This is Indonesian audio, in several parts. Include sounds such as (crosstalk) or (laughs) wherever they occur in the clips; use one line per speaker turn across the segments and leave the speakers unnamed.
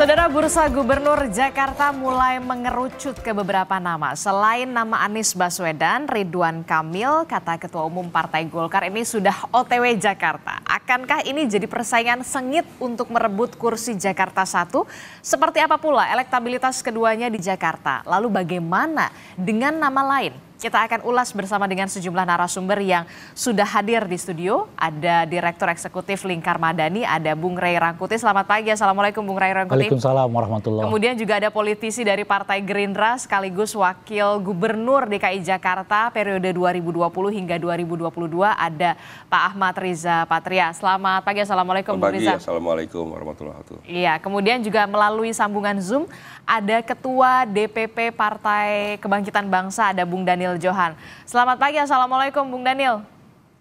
Saudara Bursa Gubernur Jakarta mulai mengerucut ke beberapa nama. Selain nama Anies Baswedan, Ridwan Kamil, kata Ketua Umum Partai Golkar ini sudah OTW Jakarta. Akankah ini jadi persaingan sengit untuk merebut kursi Jakarta 1? Seperti apa pula elektabilitas keduanya di Jakarta? Lalu bagaimana dengan nama lain? Kita akan ulas bersama dengan sejumlah narasumber yang sudah hadir di studio. Ada Direktur Eksekutif Lingkar Madani, ada Bung Ray Rangkuti. Selamat pagi, Assalamualaikum Bung Ray Rangkuti. Waalaikumsalam
warahmatullahi Kemudian
juga ada politisi dari Partai Gerindra sekaligus Wakil Gubernur DKI Jakarta periode 2020 hingga 2022. Ada Pak Ahmad Riza Patria. Selamat pagi, Assalamualaikum Selamat Bung Riza.
Assalamualaikum warahmatullahi wabarakatuh.
Iya, kemudian juga melalui sambungan Zoom ada Ketua DPP Partai Kebangkitan Bangsa, ada Bung Daniel Daniel Johan. Selamat pagi, Assalamualaikum Bung Daniel.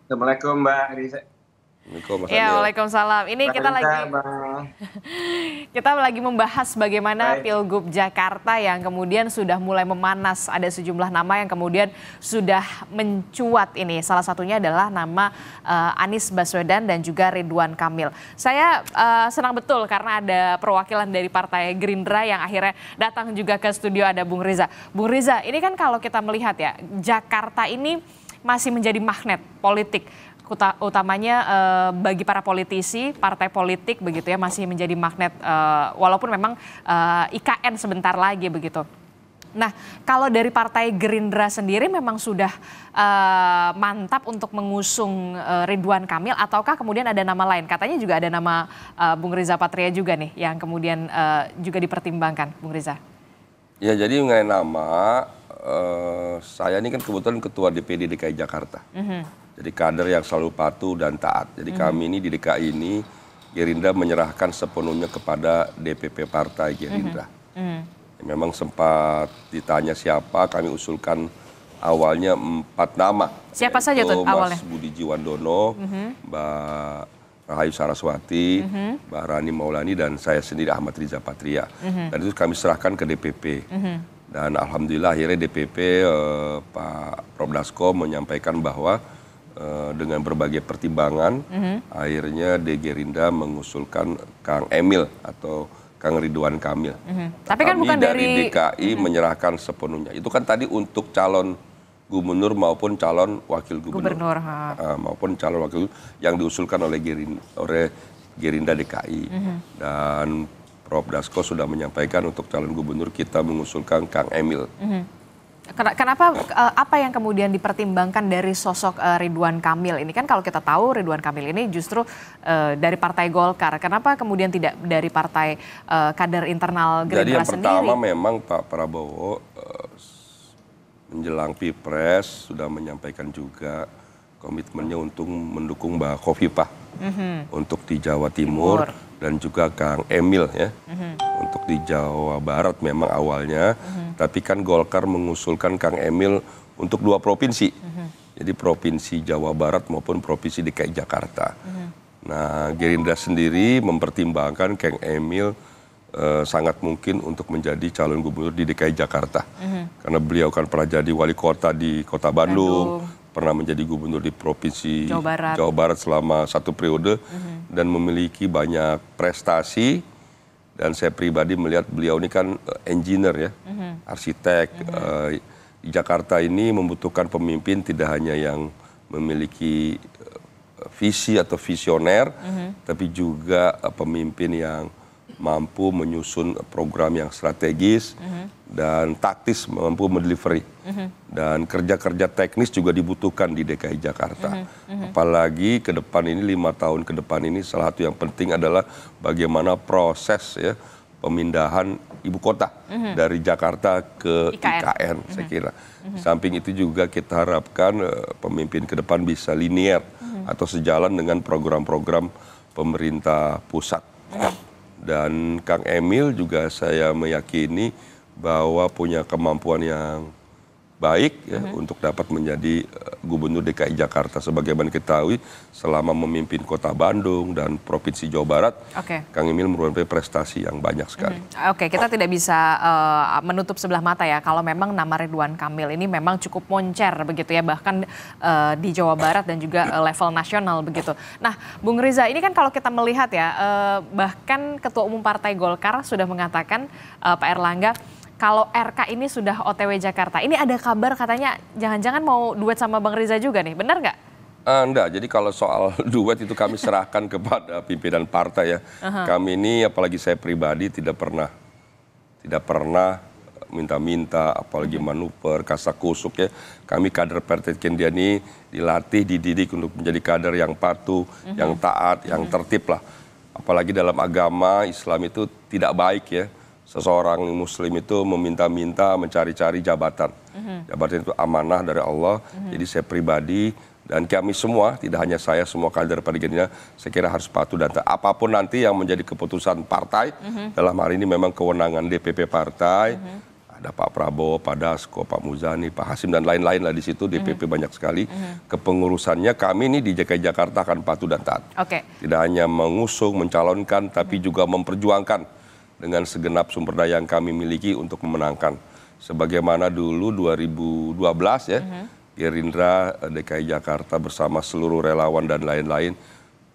Assalamualaikum Mbak Risa. Ya, Waalaikumsalam. Ini Mbak kita lagi
(laughs) kita lagi membahas bagaimana Hai. Pilgub Jakarta yang kemudian sudah mulai memanas. Ada sejumlah nama yang kemudian sudah mencuat ini. Salah satunya adalah nama uh, Anies Baswedan dan juga Ridwan Kamil. Saya uh, senang betul karena ada perwakilan dari Partai Gerindra yang akhirnya datang juga ke studio ada Bung Riza. Bung Riza, ini kan kalau kita melihat ya, Jakarta ini masih menjadi magnet politik utamanya uh, bagi para politisi, partai politik begitu ya masih menjadi magnet uh, walaupun memang uh, eh, IKN sebentar lagi begitu. Nah, kalau dari Partai Gerindra sendiri memang sudah uh, mantap untuk mengusung uh, Ridwan Kamil ataukah kemudian ada nama lain? Katanya juga ada nama uh, Bung Riza Patria juga nih yang kemudian uh, juga dipertimbangkan, Bung Riza.
Ya jadi mengenai nama, eh, saya ini kan kebetulan ketua DPD DKI Jakarta. Mm-hmm. Jadi kader yang selalu patuh dan taat. Jadi mm-hmm. kami ini di DKI ini Gerindra menyerahkan sepenuhnya kepada DPP Partai Gerindra. mm Mm-hmm. Memang sempat ditanya siapa, kami usulkan awalnya empat nama.
Siapa saja tuh awalnya? Mas
Budi Jiwandono, mm-hmm. Mbak Rahayu Saraswati, mm -hmm. Mbak Rani Maulani dan saya sendiri Ahmad Riza Patria. Mm -hmm. Dan itu kami serahkan ke DPP. Mm -hmm. Dan alhamdulillah akhirnya DPP eh, Pak Dasko menyampaikan bahwa eh, dengan berbagai pertimbangan mm -hmm. akhirnya DG Rinda mengusulkan Kang Emil atau Kang Ridwan Kamil. Mm
-hmm. Tapi kan bukan dari, DKI mm -hmm.
menyerahkan sepenuhnya. Itu kan tadi untuk calon gubernur maupun calon wakil gubernur, gubernur Uh, maupun calon wakil yang diusulkan oleh Gerin, oleh Gerindra DKI mm -hmm. dan Prof Dasko sudah menyampaikan untuk calon gubernur kita mengusulkan Kang Emil.
Mm -hmm. Kenapa eh, apa yang kemudian dipertimbangkan dari sosok eh, Ridwan Kamil ini kan kalau kita tahu Ridwan Kamil ini justru eh, dari Partai Golkar. Kenapa kemudian tidak dari partai kader internal Gerindra sendiri? Jadi yang pertama
memang Pak Prabowo menjelang pilpres sudah menyampaikan juga komitmennya untuk mendukung Mbak Kofifa mm -hmm. untuk di Jawa Timur, Timur dan juga Kang Emil ya mm -hmm. untuk di Jawa Barat memang awalnya mm -hmm. tapi kan Golkar mengusulkan Kang Emil untuk dua provinsi mm -hmm. jadi provinsi Jawa Barat maupun provinsi DKI Jakarta. Mm -hmm. Nah Gerindra sendiri mempertimbangkan Kang Emil Eh, sangat mungkin untuk menjadi calon gubernur di DKI Jakarta. Mm-hmm. Karena beliau kan pernah jadi wali kota di kota Bandung, Bandung. pernah menjadi gubernur di provinsi Jawa Barat, Jawa Barat selama satu periode mm-hmm. dan memiliki banyak prestasi. Dan saya pribadi melihat beliau ini kan eh, engineer ya, mm-hmm. arsitek. Mm-hmm. Uh, Jakarta ini membutuhkan pemimpin tidak hanya yang memiliki visi atau visioner, mm-hmm. tapi juga pemimpin yang mampu menyusun program yang strategis uh -huh. dan taktis mampu mendelivery Uh -huh. dan kerja-kerja teknis juga dibutuhkan di DKI Jakarta. Uh -huh. Apalagi ke depan ini lima tahun ke depan ini salah satu yang penting adalah bagaimana proses ya pemindahan ibu kota uh -huh. dari Jakarta ke IKN, IKN uh mhm. -huh. saya kira. Uh -huh. Samping itu juga kita harapkan uh, pemimpin ke depan bisa linier uh -huh. atau sejalan dengan program-program pemerintah pusat. Uh mhm. -huh dan Kang Emil juga saya meyakini bahwa punya kemampuan yang baik ya, hmm. untuk dapat menjadi eh, gubernur DKI Jakarta. Sebagaimana kita tahu selama memimpin kota Bandung dan provinsi Jawa Barat, okay. Kang Emil merupakan prestasi yang banyak sekali.
Hmm. Oke, okay, kita tidak bisa uh, menutup sebelah mata ya kalau memang nama Ridwan Kamil ini memang cukup moncer begitu ya bahkan uh, di Jawa Barat dan juga uh, level nasional begitu. Nah, Bung Riza ini kan kalau kita melihat ya uh, bahkan Ketua Umum Partai Golkar sudah mengatakan uh, Pak Erlangga kalau RK ini sudah OTW Jakarta. Ini ada kabar katanya jangan-jangan mau duet sama Bang Riza juga nih, benar nggak?
Uh, eh, enggak, jadi kalau soal (laughs) duet itu kami serahkan kepada pimpinan partai ya. Uh -huh. Kami ini apalagi saya pribadi tidak pernah tidak pernah eh, minta-minta apalagi iya. manuver, kasak-kusuk ya. Kami kader Partai Kendia ini dilatih, dididik untuk menjadi kader yang patuh, uh -huh. yang taat, yang tertib lah. Apalagi dalam agama Islam itu tidak baik ya seseorang muslim itu meminta-minta mencari-cari jabatan. Mm-hmm. Jabatan itu amanah dari Allah. Mm-hmm. Jadi saya pribadi dan kami semua, tidak hanya saya, semua kader pada Gerindra, saya kira harus patuh dan apapun nanti yang menjadi keputusan partai mm-hmm. dalam hari ini memang kewenangan DPP partai. Mm-hmm. Ada Pak Prabowo, Pak Dasko, Pak Muzani, Pak Hasim dan lain-lain lah di situ DPP mm-hmm. banyak sekali. Mm-hmm. Kepengurusannya kami ini di DKI Jakarta akan patuh dan taat. Okay. Tidak hanya mengusung, mencalonkan, tapi mm-hmm. juga memperjuangkan dengan segenap sumber daya yang kami miliki untuk memenangkan. Sebagaimana dulu 2012 ya, mm -hmm. Gerindra eh, DKI Jakarta bersama seluruh relawan dan lain-lain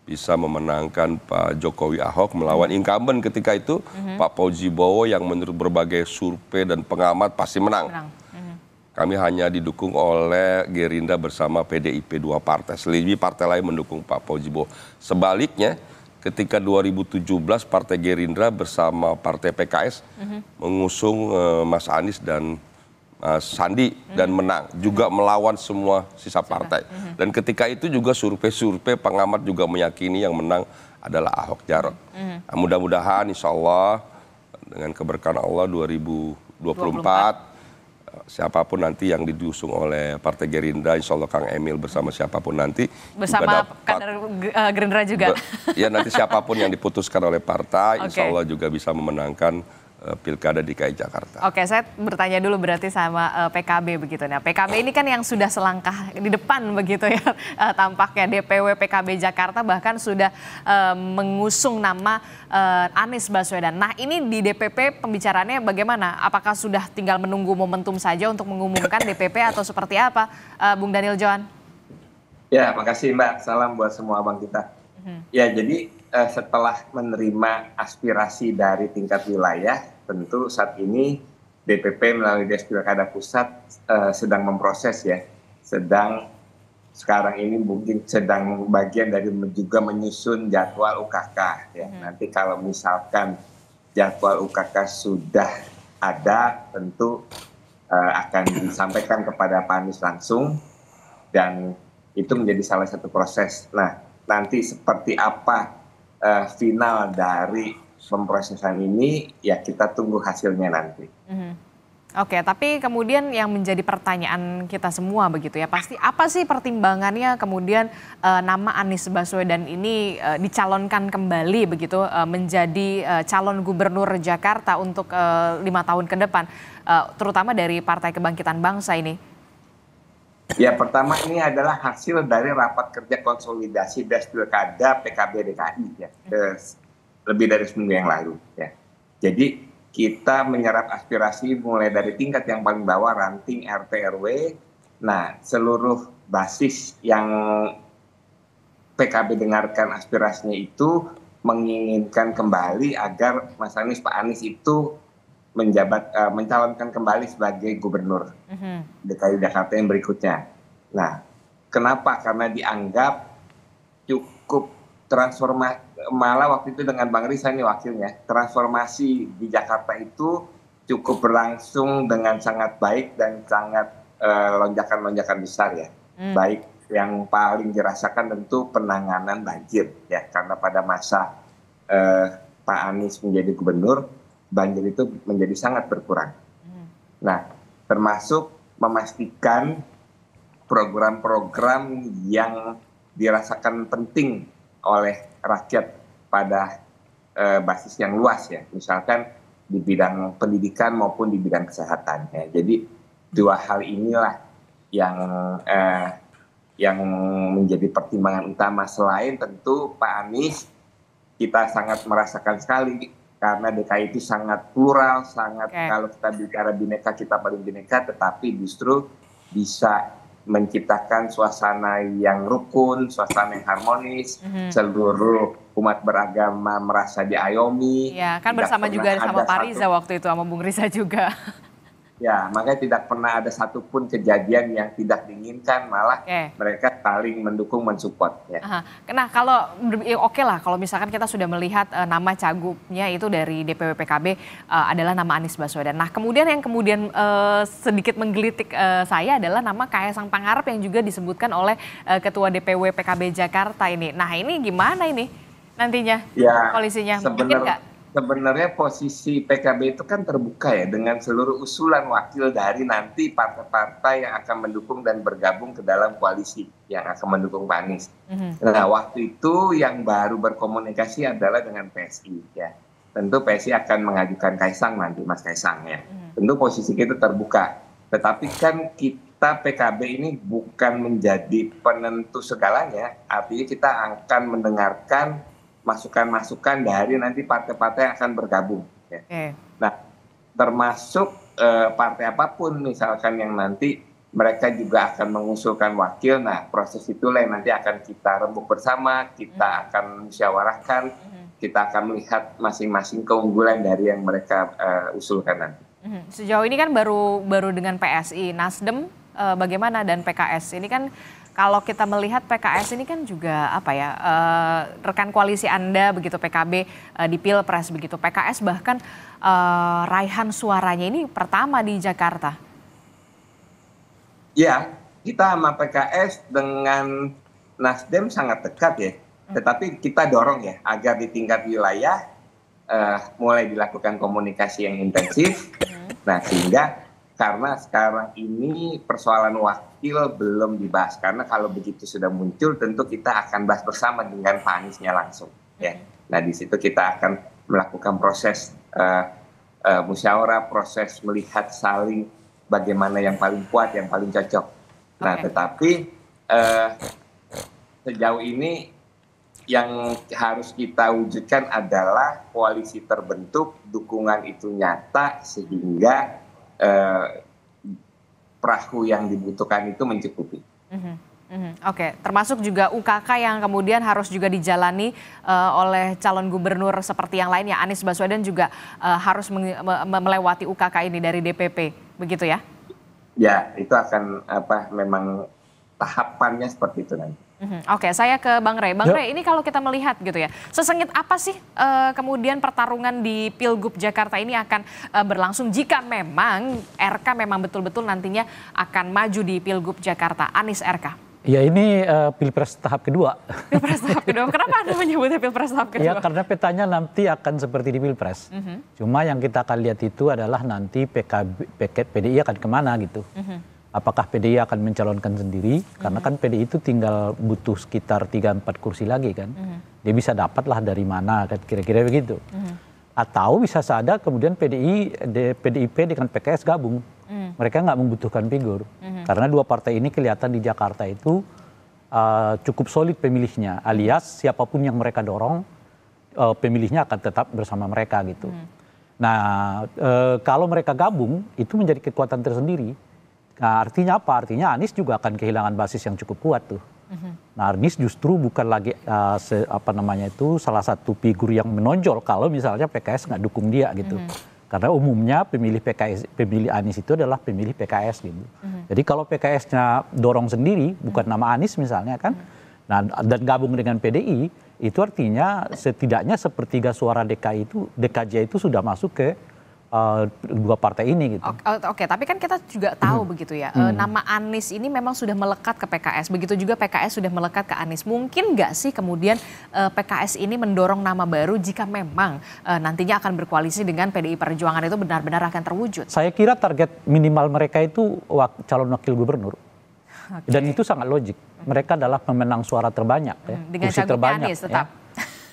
bisa memenangkan Pak Jokowi Ahok melawan mm -hmm. incumbent ketika itu mm -hmm. Pak Fauzi Bowo yang menurut berbagai survei dan pengamat pasti menang. menang. Mhm. Kami hanya didukung oleh Gerindra bersama PDIP dua partai. Selebih partai lain mendukung Pak Fauzi Bowo. Sebaliknya ketika 2017 Partai Gerindra bersama Partai PKS mm -hmm. mengusung uh, Mas Anies dan uh, Sandi mm -hmm. dan menang juga mm -hmm. melawan semua sisa partai. Mm -hmm. Dan ketika itu juga survei-survei pengamat juga meyakini yang menang adalah Ahok Jarot. Mm -hmm. nah, mudah-mudahan insya Allah dengan keberkahan Allah 2024, 2024 siapapun nanti yang didusung oleh Partai Gerindra, insya Allah Kang Emil bersama siapapun nanti. Bersama juga
kader uh, Gerindra juga? Be,
ya nanti siapapun yang diputuskan oleh partai, (laughs) okay. insya Allah juga bisa memenangkan Eh, pilkada DKI Jakarta.
Oke, saya bertanya dulu berarti sama uh, eh, PKB begitu. Nah, PKB ini kan yang sudah selangkah di depan (laughs) begitu ya, uh, tampaknya DPW PKB Jakarta bahkan sudah uh, mengusung nama uh, Anies Baswedan. Nah, ini di DPP pembicaraannya bagaimana? Apakah sudah tinggal menunggu momentum saja untuk mengumumkan (coughs) DPP atau seperti apa, uh, Bung Daniel Johan?
Ya, makasih Mbak. Salam buat semua abang kita. Hmm. Ya, jadi setelah menerima aspirasi dari tingkat wilayah tentu saat ini DPP melalui Dinas Pilkada Pusat uh, sedang memproses ya, sedang sekarang ini mungkin sedang bagian dari juga menyusun jadwal UKK ya. Hmm. Nanti kalau misalkan jadwal UKK sudah ada, tentu uh, akan disampaikan kepada Pak Anies langsung dan itu menjadi salah satu proses. Nah, nanti seperti apa uh, final dari pemprosesan ini ya kita tunggu hasilnya nanti.
Mm-hmm. Oke, okay, tapi kemudian yang menjadi pertanyaan kita semua begitu ya, pasti apa sih pertimbangannya kemudian e, nama Anies Baswedan ini e, dicalonkan kembali begitu e, menjadi e, calon gubernur Jakarta untuk lima tahun ke depan, e, terutama dari Partai Kebangkitan Bangsa ini?
Ya pertama ini adalah hasil dari rapat kerja konsolidasi das pilkada PKB DKI ya. Mhm lebih dari seminggu yang lalu. Ya. Jadi kita menyerap aspirasi mulai dari tingkat yang paling bawah, ranting RT RW. Nah, seluruh basis yang PKB dengarkan aspirasinya itu menginginkan kembali agar Mas Anies Pak Anies itu menjabat uh, mencalonkan kembali sebagai gubernur mhm. DKI Jakarta yang berikutnya. Nah, kenapa? Karena dianggap cukup transformasi malah waktu itu dengan Bang Risa ini wakilnya, transformasi di Jakarta itu cukup berlangsung dengan sangat baik dan sangat eh, lonjakan-lonjakan uh, besar ya. Hmm. Baik yang paling dirasakan tentu penanganan banjir ya karena pada masa uh, Pak Anies menjadi gubernur banjir itu menjadi sangat berkurang. Hmm. Nah, termasuk memastikan program-program yang dirasakan penting oleh rakyat pada eh, basis yang luas ya misalkan di bidang pendidikan maupun di bidang kesehatan ya jadi dua hal inilah yang eh, yang menjadi pertimbangan utama selain tentu Pak Anies kita sangat merasakan sekali karena DKI itu sangat plural sangat okay. kalau kita bicara bineka kita paling bineka tetapi justru bisa menciptakan suasana yang rukun, suasana yang harmonis, mm-hmm. seluruh umat beragama merasa diayomi. Iya, kan bersama juga sama Pak Riza
waktu itu sama Bung Riza juga. (laughs)
Ya, makanya tidak pernah ada satupun kejadian yang tidak diinginkan, malah okay. mereka saling mendukung, mensupport. Ya.
Aha. Nah, kalau ya oke okay lah, kalau misalkan kita sudah melihat uh, nama cagupnya itu dari DPW PKB uh, eh, adalah nama Anies Baswedan. Nah, kemudian yang kemudian uh, sedikit menggelitik uh, saya adalah nama sang Pangarep yang juga disebutkan oleh uh, Ketua DPW PKB Jakarta ini. Nah, ini gimana ini nantinya ya, koalisinya Mungkin nggak?
sebenarnya posisi pkb itu kan terbuka ya dengan seluruh usulan wakil dari nanti partai-partai yang akan mendukung dan bergabung ke dalam koalisi yang akan mendukung Pak Anies. Mm-hmm. Nah waktu itu yang baru berkomunikasi adalah dengan PSI ya. Tentu PSI akan mengajukan Kaisang nanti Mas Kaisang ya. Mm-hmm. Tentu posisi kita terbuka. Tetapi kan kita PKB ini bukan menjadi penentu segalanya. Artinya kita akan mendengarkan masukan-masukan dari nanti partai-partai yang akan bergabung. Ya. Okay. Nah, termasuk eh, partai apapun misalkan yang nanti mereka juga akan mengusulkan wakil. Nah, proses itulah yang nanti akan kita rembuk bersama, kita hmm. akan musyawarahkan, hmm. kita akan melihat masing-masing keunggulan dari yang mereka uh, usulkan nanti.
Hmm. Sejauh ini kan baru baru dengan PSI, Nasdem uh, bagaimana dan PKS ini kan kalau kita melihat PKS ini kan juga apa ya uh, rekan koalisi Anda begitu PKB uh, eh, di Pilpres begitu PKS bahkan uh, raihan suaranya ini pertama di Jakarta.
Ya, kita sama PKS dengan Nasdem sangat dekat ya. Hmm. Tetapi kita dorong ya agar di tingkat wilayah uh, mulai dilakukan komunikasi yang intensif. Hmm. Nah, sehingga karena sekarang ini persoalan wakil belum dibahas karena kalau begitu sudah muncul tentu kita akan bahas bersama dengan Pak Aniesnya langsung ya. Nah di situ kita akan melakukan proses uh, uh, musyawarah, proses melihat saling bagaimana yang paling kuat, yang paling cocok. Nah okay. tetapi uh, sejauh ini yang harus kita wujudkan adalah koalisi terbentuk, dukungan itu nyata sehingga eh, perahu yang dibutuhkan itu mencukupi.
Mm -hmm. Mm -hmm. Oke, okay. termasuk juga UKK yang kemudian harus juga dijalani uh, oleh calon gubernur seperti yang lainnya, Anies Baswedan juga uh, harus melewati UKK ini dari DPP, begitu ya?
Ya, itu akan apa memang tahapannya seperti itu nanti.
Mhm. Oke, okay, saya ke Bang Rey. Bang yep. Rey, ini kalau kita melihat gitu ya, sesengit apa sih uh, kemudian pertarungan di Pilgub Jakarta ini akan uh, berlangsung jika memang RK memang betul-betul nantinya akan maju di Pilgub Jakarta, Anies RK?
Ya ini uh, pilpres tahap kedua. (laughs) Pilpres
tahap kedua. Kenapa Anda menyebutnya pilpres tahap ya, kedua? Ya karena
petanya nanti akan seperti di pilpres. Mm -hmm. Cuma yang kita akan lihat itu adalah nanti PKB, PKB, PDI akan kemana gitu. Mm -hmm apakah pdi akan mencalonkan sendiri karena kan pdi itu tinggal butuh sekitar tiga empat kursi lagi kan mm-hmm. dia bisa dapatlah dari mana kan kira-kira begitu mm-hmm. atau bisa saja kemudian PDI PDIP dengan PKS gabung mm. mereka nggak membutuhkan figur mm-hmm. karena dua partai ini kelihatan di Jakarta itu uh, cukup solid pemilihnya alias siapapun yang mereka dorong uh, pemilihnya akan tetap bersama mereka gitu. Mm. Nah, e, kalau mereka gabung, itu menjadi kekuatan tersendiri. Nah, artinya apa artinya anies juga akan kehilangan basis yang cukup kuat tuh mhm. nah anies justru bukan lagi eh, apa namanya itu salah satu figur yang menonjol kalau misalnya pks nggak dukung dia gitu mhm. karena umumnya pemilih PKS pemilih Anies itu adalah pemilih PKS gitu. Mm-hmm. Jadi kalau PKS-nya dorong sendiri bukan nama Anies misalnya kan. Mhm. Nah, dan gabung dengan PDI itu artinya setidaknya sepertiga suara DKI itu DKJ itu sudah masuk ke uh, dua partai ini gitu. Eh,
oke, okay, tapi kan kita juga tahu hmm. begitu ya, hmm. nama Anies ini memang sudah melekat ke PKS, begitu juga PKS sudah melekat ke Anies. Mungkin nggak sih kemudian uh, PKS ini mendorong nama baru jika memang uh, nantinya akan berkoalisi dengan PDI Perjuangan itu benar-benar akan terwujud?
Saya kira target minimal mereka itu wak calon wakil gubernur. Okay. Dan itu sangat logik. Mereka adalah pemenang suara terbanyak, ya. Mm-hmm. Dengan kursi terbanyak. Anies ya. tetap. Ya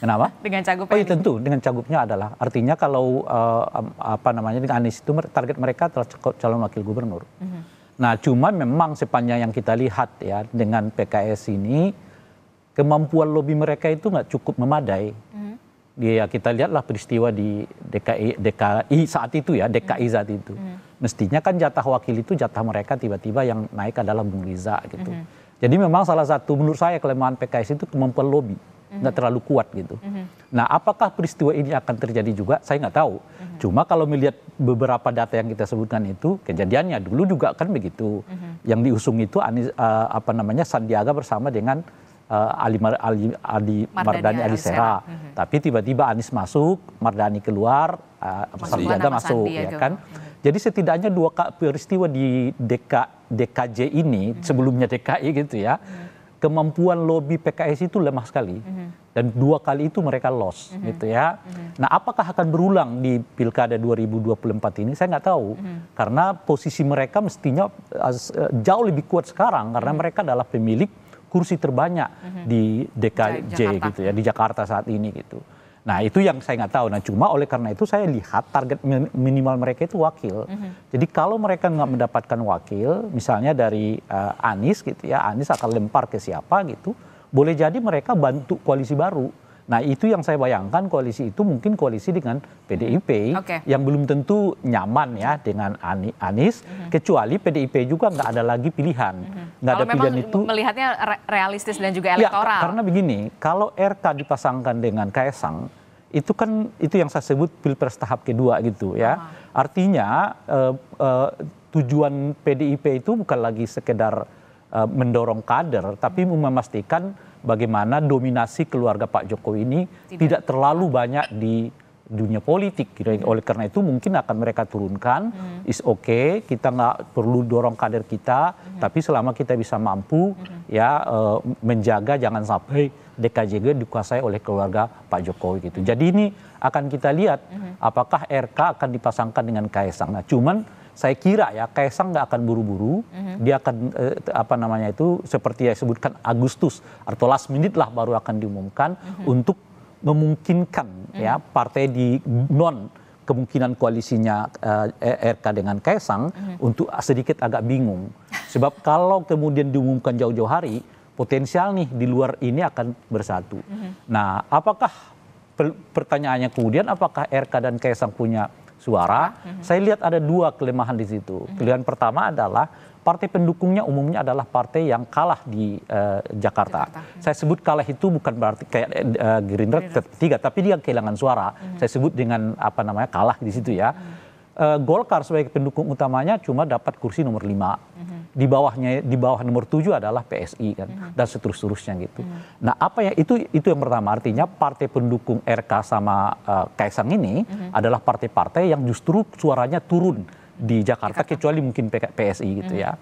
Kenapa? Dengan cagupnya. Oh iya gitu. tentu dengan cagupnya adalah artinya kalau uh, apa namanya dengan Anies itu target mereka adalah calon wakil gubernur. Mm -hmm. Nah cuma memang sepanjang yang kita lihat ya dengan PKS ini kemampuan lobby mereka itu nggak cukup memadai. Mm -hmm. Ya kita lihatlah peristiwa di DKI, DKI saat itu ya DKI mhm. saat itu. Mm -hmm. Mestinya kan jatah wakil itu jatah mereka tiba-tiba yang naik adalah Bung Riza gitu. Mm -hmm. Jadi memang salah satu menurut saya kelemahan PKS itu kemampuan lobby. Mm nggak terlalu kuat gitu. Nah, apakah peristiwa ini akan terjadi juga? Saya nggak tahu. Cuma kalau melihat beberapa data yang kita sebutkan itu kejadiannya dulu juga kan begitu. Yang diusung itu Anis, uh, apa namanya Sandiaga bersama dengan uh, Ali, Mar, Ali, Ali Mardani, Ali Sera. Mhm. Tapi tiba-tiba Anis masuk, Mardani keluar, uh, Sandiaga masuk, Sandi ya, ya kan. Mhm. Jadi setidaknya dua peristiwa di DK, DKJ ini, mhm. sebelumnya DKI gitu ya, mm kemampuan lobby PKS itu lemah sekali mhm. dan dua kali itu mereka loss mhm. gitu ya. Mhm. Nah, apakah akan berulang di Pilkada 2024 ini saya nggak tahu karena posisi mereka mestinya eh, eh, jauh lebih kuat sekarang karena mereka adalah pemilik kursi terbanyak di DKJ Jakarta. gitu ya di Jakarta saat ini gitu. Nah itu yang saya nggak tahu. Nah cuma oleh karena itu saya lihat target minimal mereka itu wakil. Mm-hmm. Jadi kalau mereka nggak mendapatkan wakil, misalnya dari uh, Anies gitu ya, Anies akan lempar ke siapa gitu. Boleh jadi mereka bantu koalisi baru nah itu yang saya bayangkan koalisi itu mungkin koalisi dengan pdip yang belum tentu nyaman ya dengan anies mhm. kecuali pdip juga nggak ada lagi pilihan mhm. nggak ada pilihan itu
melihatnya realistis dan juga iya, elektoral ya,
karena begini kalau rk dipasangkan dengan kaisang itu kan itu yang saya sebut pilpres tahap kedua gitu ya. Ah. Artinya uh, uh, tujuan PDIP itu bukan lagi sekedar uh, mendorong kader, tapi memastikan bagaimana dominasi keluarga Pak Jokowi ini tidak terlalu banyak di dunia politik. Iya. Oleh karena itu mungkin akan mereka turunkan, hmm. is okay, kita nggak perlu dorong kader kita, hmm. tapi selama kita bisa mampu hmm. ya uh, menjaga jangan sampai DKJG dikuasai oleh keluarga Pak Jokowi gitu. Hmm. Jadi ini akan kita lihat hmm. apakah RK akan dipasangkan dengan Kaisang. Nah, cuman saya kira ya Kaisang nggak akan buru-buru, mm-hmm. dia akan eh, apa namanya itu seperti yang sebutkan Agustus atau last minute lah baru akan diumumkan mm-hmm. untuk memungkinkan mm-hmm. ya partai di non kemungkinan koalisinya eh, eh RK dengan Kaisang mm-hmm. untuk sedikit agak bingung. Sebab kalau kemudian diumumkan jauh-jauh hari, potensial nih di luar ini akan bersatu. Mm-hmm. Nah, apakah pertanyaannya kemudian apakah RK dan Kaisang punya suara mhm. saya lihat ada dua kelemahan di situ mhm. pilihan pertama adalah partai pendukungnya umumnya adalah partai yang kalah di eh, Jakarta mhm. saya sebut kalah itu bukan berarti kayak eh, eh, Gerindra ketiga tapi dia kehilangan suara saya sebut dengan apa namanya kalah di situ ya Eh, Golkar sebagai pendukung utamanya cuma dapat kursi nomor 5. Di bawahnya di bawah nomor tujuh adalah PSI kan dan seterus-terusnya gitu. Nah, apa yang itu itu yang pertama artinya partai pendukung RK sama uh, Kaisang ini adalah partai-partai yang justru suaranya turun di Jakarta, Jakarta. kecuali mungkin PSI gitu ya.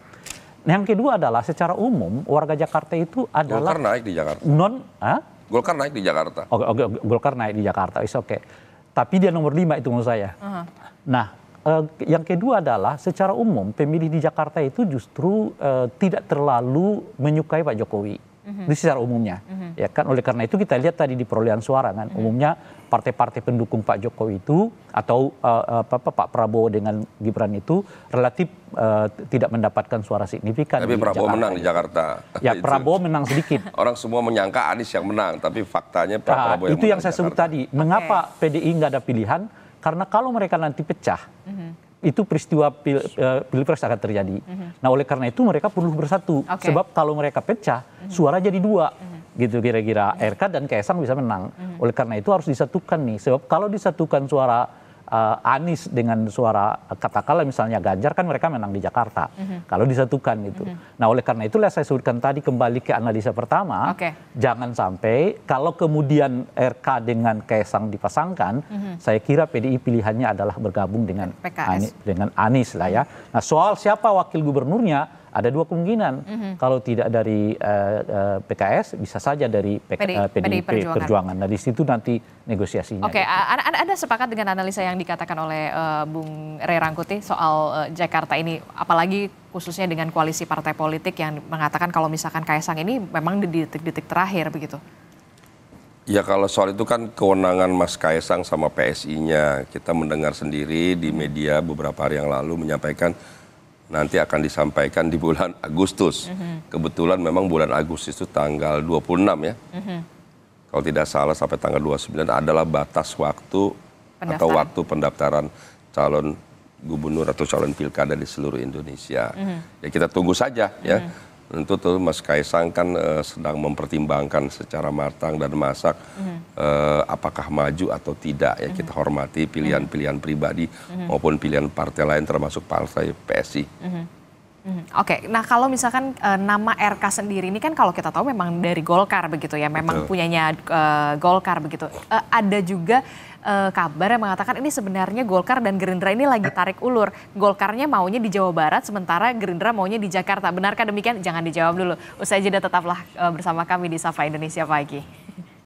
Nah, yang kedua adalah secara umum warga Jakarta itu adalah Golkar naik
di Jakarta. Non, ha? Ah? Golkar naik di Jakarta.
Oke, okay, okay, Golkar naik di Jakarta. Is oke. Okay tapi dia nomor lima itu menurut saya. Uh -huh. Nah, uh, yang kedua adalah secara umum pemilih di Jakarta itu justru uh, tidak terlalu menyukai Pak Jokowi. Uh -huh. Itu secara umumnya, Uh mhm. -huh. ya kan. Oleh karena itu kita lihat tadi di perolehan suara kan, uh mhm. -huh. umumnya partai partai pendukung pak jokowi itu atau eh, eh, pak prabowo dengan gibran itu relatif eh, tidak mendapatkan suara signifikan tapi prabowo menang di
jakarta ya (laughs) prabowo menang sedikit (laughs) orang semua menyangka anies yang menang tapi faktanya pak nah, prabowo yang itu yang saya
sebut tadi mengapa pdi nggak ada pilihan karena kalau mereka nanti pecah mm -hmm itu peristiwa pil, uh, pilpres akan terjadi. Mm -hmm. Nah, oleh karena itu mereka perlu bersatu. Okay. Sebab kalau mereka pecah, mm -hmm. suara jadi dua. Mm -hmm gitu kira kira rk dan kaisang bisa menang mm-hmm. oleh karena itu harus disatukan nih sebab kalau disatukan suara eh, anies dengan suara eh, katakanlah misalnya ganjar kan mereka menang di jakarta mm-hmm. kalau disatukan gitu nah oleh karena itulah saya sebutkan tadi kembali ke analisa pertama jangan sampai kalau kemudian rk dengan kaisang dipasangkan saya kira pdi pilihannya adalah bergabung dengan anies lah ya nah soal siapa wakil gubernurnya ada dua kemungkinan. Mhm. Kalau tidak dari eh, eh, PKS, bisa saja dari PDI eh, Perjuangan. Nah, di situ nanti negosiasinya. Oke,
gitu. Anda sepakat dengan analisa yang dikatakan oleh Bung Ray Rangkuti soal Jakarta ini, apalagi khususnya dengan koalisi partai politik yang mengatakan kalau misalkan Kaisang ini memang di detik-detik terakhir begitu.
Ya kalau soal itu kan kewenangan Mas Kaisang sama PSI-nya. Kita mendengar sendiri di media beberapa hari yang lalu menyampaikan nanti akan disampaikan di bulan (laughs) Agustus. Mm -hmm. Kebetulan memang bulan Agustus itu tanggal 26 ya. Mm -hmm. Kalau tidak salah sampai tanggal 29 adalah batas waktu Pendaftaran. atau waktu pendaftaran calon gubernur atau calon pilkada di seluruh Indonesia. Mm -hmm. Ya kita tunggu saja mm -hmm. ya mhm tentu tuh Mas Kaisang kan uh, sedang mempertimbangkan secara matang dan masak mm. uh, apakah maju atau tidak ya mm. kita mhm. hormati pilihan-pilihan pribadi mm. maupun pilihan partai lain termasuk partai PSI.
Mm. Hmm, Oke, okay. nah kalau misalkan e, nama RK sendiri ini kan kalau kita tahu memang dari Golkar begitu ya, memang Betul. punyanya e, Golkar begitu. E, ada juga e, kabar yang mengatakan ini sebenarnya Golkar dan Gerindra ini lagi tarik ulur. Golkarnya maunya di Jawa Barat, sementara Gerindra maunya di Jakarta. Benarkah demikian? Jangan dijawab dulu. Usai jeda tetaplah e, bersama kami di Sapa Indonesia Pagi.